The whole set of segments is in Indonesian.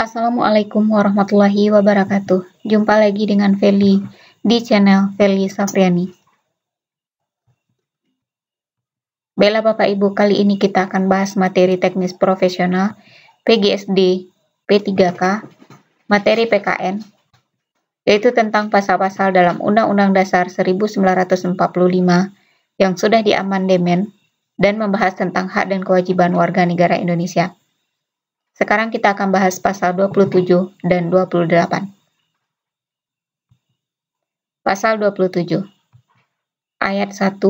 Assalamualaikum warahmatullahi wabarakatuh. Jumpa lagi dengan Feli di channel Feli Safriani. Bela Bapak Ibu, kali ini kita akan bahas materi teknis profesional PGSD P3K, materi PKN, yaitu tentang pasal-pasal dalam Undang-Undang Dasar 1945 yang sudah diamandemen dan membahas tentang hak dan kewajiban warga negara Indonesia. Sekarang kita akan bahas pasal 27 dan 28. Pasal 27 Ayat 1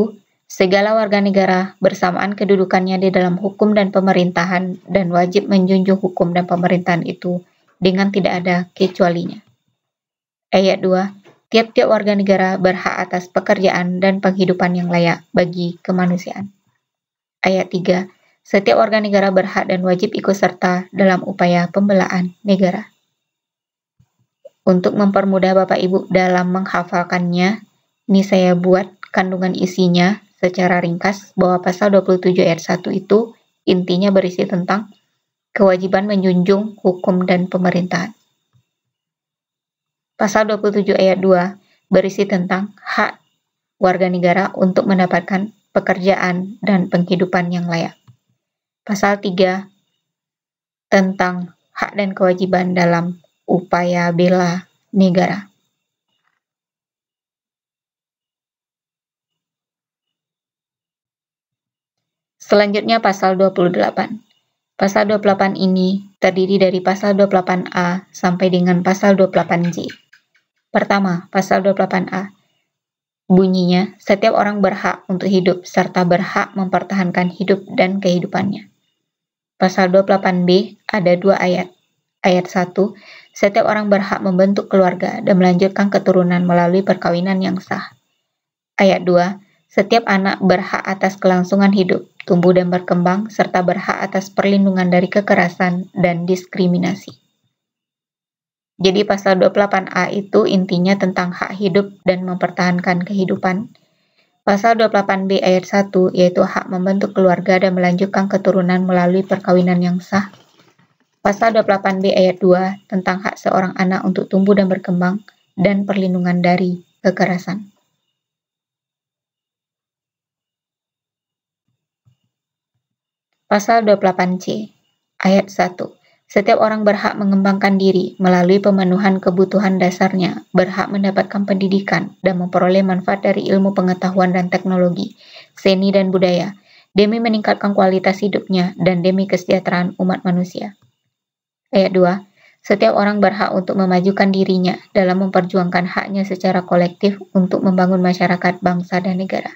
Segala warga negara bersamaan kedudukannya di dalam hukum dan pemerintahan dan wajib menjunjung hukum dan pemerintahan itu dengan tidak ada kecualinya. Ayat 2 Tiap-tiap warga negara berhak atas pekerjaan dan penghidupan yang layak bagi kemanusiaan. Ayat 3 setiap warga negara berhak dan wajib ikut serta dalam upaya pembelaan negara. Untuk mempermudah Bapak Ibu dalam menghafalkannya, ini saya buat kandungan isinya secara ringkas bahwa pasal 27 ayat 1 itu intinya berisi tentang kewajiban menjunjung hukum dan pemerintahan. Pasal 27 ayat 2 berisi tentang hak warga negara untuk mendapatkan pekerjaan dan penghidupan yang layak pasal 3 tentang hak dan kewajiban dalam upaya bela negara. Selanjutnya pasal 28. Pasal 28 ini terdiri dari pasal 28A sampai dengan pasal 28J. Pertama, pasal 28A Bunyinya, setiap orang berhak untuk hidup serta berhak mempertahankan hidup dan kehidupannya. Pasal 28b ada dua ayat. Ayat 1, setiap orang berhak membentuk keluarga dan melanjutkan keturunan melalui perkawinan yang sah. Ayat 2, setiap anak berhak atas kelangsungan hidup, tumbuh dan berkembang, serta berhak atas perlindungan dari kekerasan dan diskriminasi. Jadi pasal 28A itu intinya tentang hak hidup dan mempertahankan kehidupan. Pasal 28B ayat 1 yaitu hak membentuk keluarga dan melanjutkan keturunan melalui perkawinan yang sah. Pasal 28B ayat 2 tentang hak seorang anak untuk tumbuh dan berkembang dan perlindungan dari kekerasan. Pasal 28C ayat 1 setiap orang berhak mengembangkan diri melalui pemenuhan kebutuhan dasarnya, berhak mendapatkan pendidikan, dan memperoleh manfaat dari ilmu pengetahuan dan teknologi, seni dan budaya, demi meningkatkan kualitas hidupnya dan demi kesejahteraan umat manusia. Ayat 2. Setiap orang berhak untuk memajukan dirinya dalam memperjuangkan haknya secara kolektif untuk membangun masyarakat, bangsa, dan negara.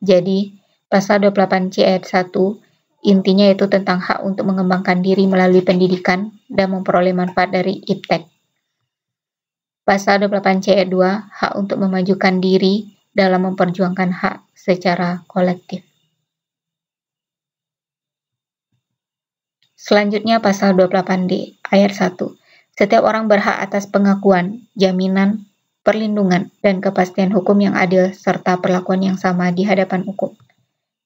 Jadi, pasal 28C ayat 1 Intinya itu tentang hak untuk mengembangkan diri melalui pendidikan dan memperoleh manfaat dari IPTEK. Pasal 28C 2, hak untuk memajukan diri dalam memperjuangkan hak secara kolektif. Selanjutnya pasal 28D ayat 1. Setiap orang berhak atas pengakuan, jaminan, perlindungan, dan kepastian hukum yang adil serta perlakuan yang sama di hadapan hukum.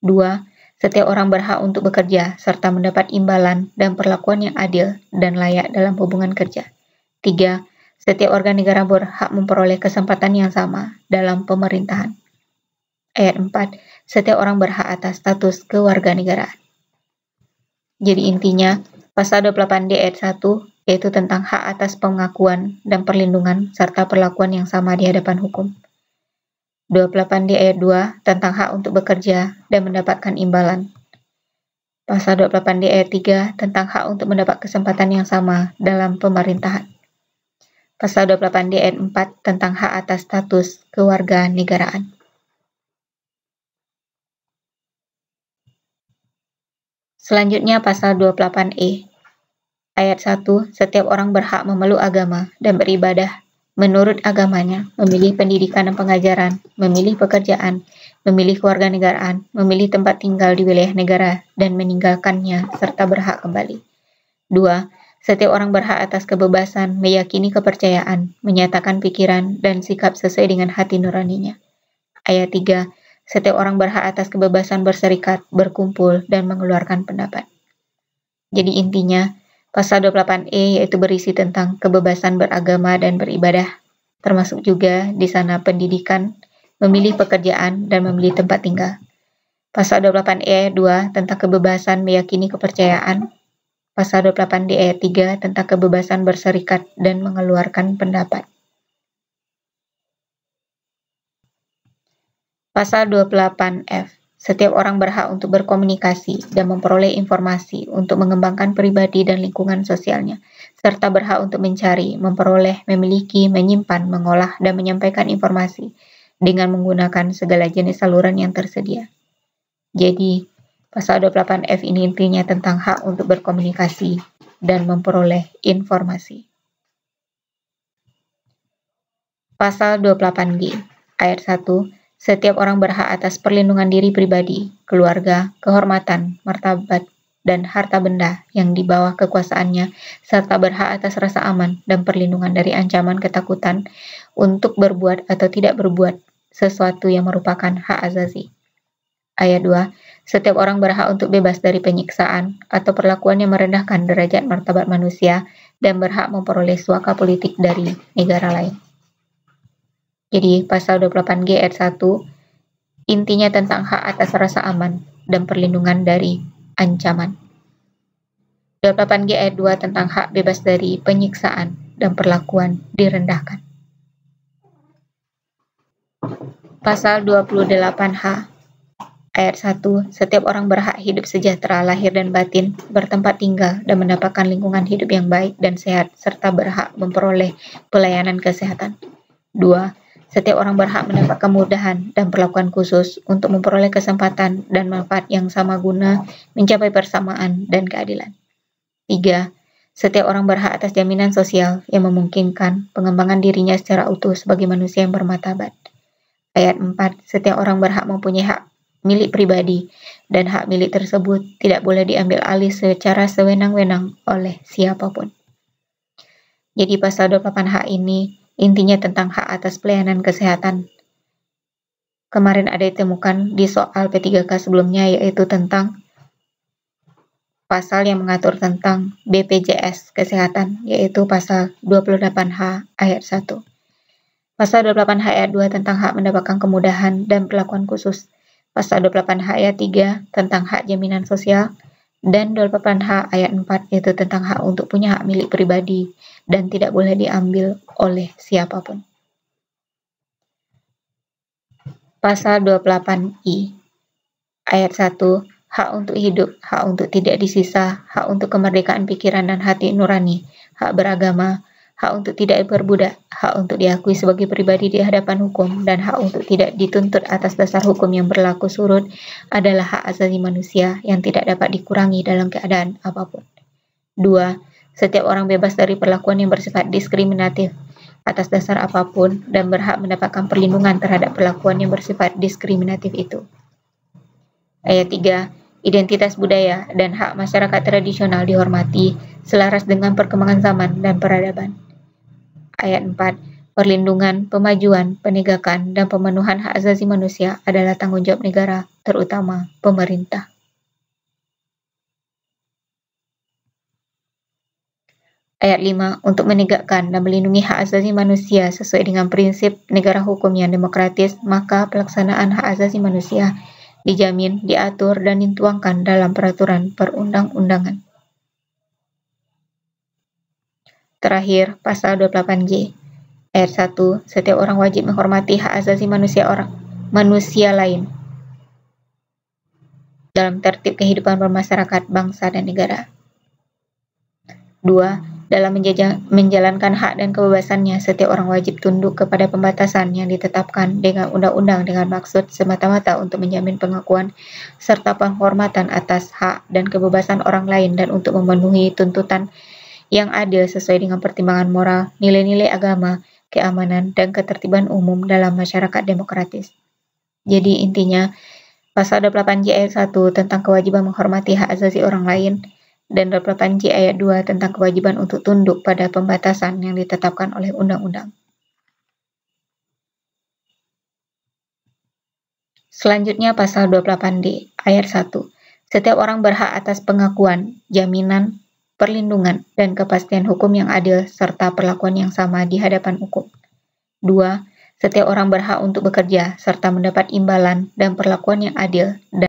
2. Setiap orang berhak untuk bekerja serta mendapat imbalan dan perlakuan yang adil dan layak dalam hubungan kerja. 3. Setiap warga negara berhak memperoleh kesempatan yang sama dalam pemerintahan. Ayat 4. Setiap orang berhak atas status kewarganegaraan. Jadi intinya, pasal 28D ayat 1 yaitu tentang hak atas pengakuan dan perlindungan serta perlakuan yang sama di hadapan hukum. 28D ayat 2 tentang hak untuk bekerja dan mendapatkan imbalan. Pasal 28D ayat 3 tentang hak untuk mendapat kesempatan yang sama dalam pemerintahan. Pasal 28D ayat 4 tentang hak atas status kewarganegaraan. negaraan. Selanjutnya pasal 28E. Ayat 1, setiap orang berhak memeluk agama dan beribadah menurut agamanya, memilih pendidikan dan pengajaran, memilih pekerjaan, memilih keluarga negaraan, memilih tempat tinggal di wilayah negara, dan meninggalkannya, serta berhak kembali. 2. Setiap orang berhak atas kebebasan, meyakini kepercayaan, menyatakan pikiran, dan sikap sesuai dengan hati nuraninya. Ayat 3. Setiap orang berhak atas kebebasan berserikat, berkumpul, dan mengeluarkan pendapat. Jadi intinya, Pasal 28E yaitu berisi tentang kebebasan beragama dan beribadah, termasuk juga di sana pendidikan, memilih pekerjaan, dan memilih tempat tinggal. Pasal 28E 2 tentang kebebasan meyakini kepercayaan. Pasal 28 d e 3 tentang kebebasan berserikat dan mengeluarkan pendapat. Pasal 28F setiap orang berhak untuk berkomunikasi dan memperoleh informasi untuk mengembangkan pribadi dan lingkungan sosialnya, serta berhak untuk mencari, memperoleh, memiliki, menyimpan, mengolah, dan menyampaikan informasi dengan menggunakan segala jenis saluran yang tersedia. Jadi, pasal 28F ini intinya tentang hak untuk berkomunikasi dan memperoleh informasi. Pasal 28G, ayat 1, setiap orang berhak atas perlindungan diri pribadi, keluarga, kehormatan, martabat, dan harta benda yang di bawah kekuasaannya, serta berhak atas rasa aman dan perlindungan dari ancaman ketakutan untuk berbuat atau tidak berbuat sesuatu yang merupakan hak azazi. Ayat 2, setiap orang berhak untuk bebas dari penyiksaan atau perlakuan yang merendahkan derajat martabat manusia dan berhak memperoleh suaka politik dari negara lain. Jadi pasal 28G ayat 1 intinya tentang hak atas rasa aman dan perlindungan dari ancaman. 28G ayat 2 tentang hak bebas dari penyiksaan dan perlakuan direndahkan. Pasal 28H ayat 1, setiap orang berhak hidup sejahtera lahir dan batin, bertempat tinggal dan mendapatkan lingkungan hidup yang baik dan sehat serta berhak memperoleh pelayanan kesehatan. 2 setiap orang berhak mendapat kemudahan dan perlakuan khusus untuk memperoleh kesempatan dan manfaat yang sama guna mencapai persamaan dan keadilan. 3. Setiap orang berhak atas jaminan sosial yang memungkinkan pengembangan dirinya secara utuh sebagai manusia yang bermartabat. Ayat 4. Setiap orang berhak mempunyai hak milik pribadi dan hak milik tersebut tidak boleh diambil alih secara sewenang-wenang oleh siapapun. Jadi pasal 28H ini intinya tentang hak atas pelayanan kesehatan. Kemarin ada ditemukan di soal P3K sebelumnya yaitu tentang pasal yang mengatur tentang BPJS Kesehatan yaitu pasal 28H ayat 1. Pasal 28H ayat 2 tentang hak mendapatkan kemudahan dan perlakuan khusus. Pasal 28H ayat 3 tentang hak jaminan sosial dan 28H ayat 4 yaitu tentang hak untuk punya hak milik pribadi dan tidak boleh diambil oleh siapapun. Pasal 28I ayat 1 hak untuk hidup, hak untuk tidak disisa, hak untuk kemerdekaan pikiran dan hati nurani, hak beragama, hak untuk tidak berbudak, hak untuk diakui sebagai pribadi di hadapan hukum, dan hak untuk tidak dituntut atas dasar hukum yang berlaku surut adalah hak asasi manusia yang tidak dapat dikurangi dalam keadaan apapun. 2. Setiap orang bebas dari perlakuan yang bersifat diskriminatif atas dasar apapun dan berhak mendapatkan perlindungan terhadap perlakuan yang bersifat diskriminatif itu. Ayat 3 identitas budaya, dan hak masyarakat tradisional dihormati selaras dengan perkembangan zaman dan peradaban ayat 4, perlindungan, pemajuan, penegakan, dan pemenuhan hak asasi manusia adalah tanggung jawab negara, terutama pemerintah. Ayat 5, untuk menegakkan dan melindungi hak asasi manusia sesuai dengan prinsip negara hukum yang demokratis, maka pelaksanaan hak asasi manusia dijamin, diatur, dan dituangkan dalam peraturan perundang-undangan. Terakhir, pasal 28 j r 1, setiap orang wajib menghormati hak asasi manusia orang manusia lain dalam tertib kehidupan bermasyarakat, bangsa, dan negara. 2. Dalam menjalankan hak dan kebebasannya, setiap orang wajib tunduk kepada pembatasan yang ditetapkan dengan undang-undang dengan maksud semata-mata untuk menjamin pengakuan serta penghormatan atas hak dan kebebasan orang lain dan untuk memenuhi tuntutan yang ada sesuai dengan pertimbangan moral, nilai-nilai agama, keamanan, dan ketertiban umum dalam masyarakat demokratis. Jadi intinya, pasal 28J ayat 1 tentang kewajiban menghormati hak asasi orang lain dan 28J ayat 2 tentang kewajiban untuk tunduk pada pembatasan yang ditetapkan oleh undang-undang. Selanjutnya pasal 28D ayat 1. Setiap orang berhak atas pengakuan, jaminan, perlindungan, dan kepastian hukum yang adil serta perlakuan yang sama di hadapan hukum. 2. Setiap orang berhak untuk bekerja serta mendapat imbalan dan perlakuan yang adil dan